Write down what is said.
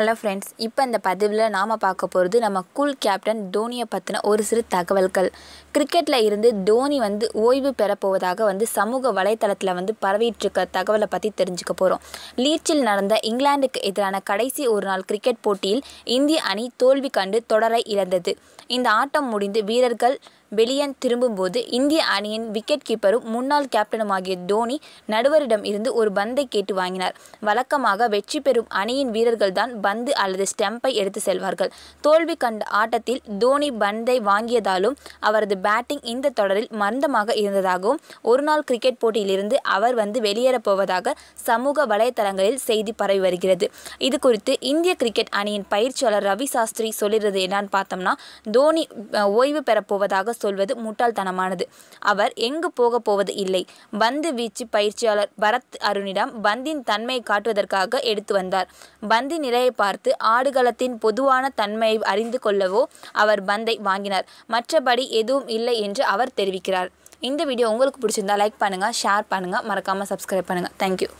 hello friends இப்போ இந்த பதிவில் நாம் பார்க்க போகிறது நம்ம கூல் கேப்டன் தோனியை பற்றின ஒரு சிறு தகவல்கள் கிரிக்கெட்டில் இருந்து தோனி வந்து ஓய்வு பெறப்போவதாக வந்து சமூக வலைத்தளத்தில் வந்து பரவிட்டுருக்க தகவலை பற்றி தெரிஞ்சுக்க போகிறோம் லீச்சில் நடந்த இங்கிலாந்துக்கு எதிரான கடைசி ஒரு நாள் கிரிக்கெட் போட்டியில் இந்திய அணி தோல்வி கண்டு தொடரை இழந்தது இந்த ஆட்டம் முடிந்து வீரர்கள் பெலியன் திரும்பும்போது இந்திய அணியின் விக்கெட் கீப்பரும் முன்னாள் கேப்டனுமாகிய தோனி நடுவரிடம் இருந்து ஒரு பந்தை கேட்டு வாங்கினார் வழக்கமாக வெற்றி பெறும் அணியின் வீரர்கள் தான் பந்து அல்லது ஸ்டெம்பை எடுத்து செல்வார்கள் தோல்வி கண்ட ஆட்டத்தில் தோனி பந்தை வாங்கியதாலும் அவரது பேட்டிங் இந்த தொடரில் மந்தமாக இருந்ததாகவும் ஒருநாள் கிரிக்கெட் போட்டியிலிருந்து அவர் வந்து வெளியேறப் போவதாக சமூக வலைதளங்களில் செய்தி பரவி வருகிறது இது குறித்து இந்திய கிரிக்கெட் அணியின் பயிற்சியாளர் ரவி சாஸ்திரி சொல்லிடுறது என்னான்னு பார்த்தோம்னா தோனி ஓய்வு பெறப்போவதாக சொல்வது முட்டாள்தனமானது அவர் எங்கு போகப் போவது இல்லை பந்து வீச்சு பயிற்சியாளர் பரத் அருணிடம் பந்தின் தன்மையை காட்டுவதற்காக எடுத்து வந்தார் பந்தி நிலையை பார்த்து ஆடுகளத்தின் பொதுவான தன்மையை அறிந்து கொள்ளவோ அவர் பந்தை வாங்கினார் மற்றபடி எதுவும் இல்லை என்று அவர் தெரிவிக்கிறார் இந்த வீடியோ உங்களுக்கு பிடிச்சிருந்தா லைக் பண்ணுங்கள் ஷேர் பண்ணுங்கள் மறக்காமல் சப்ஸ்கிரைப் பண்ணுங்கள் தேங்க்யூ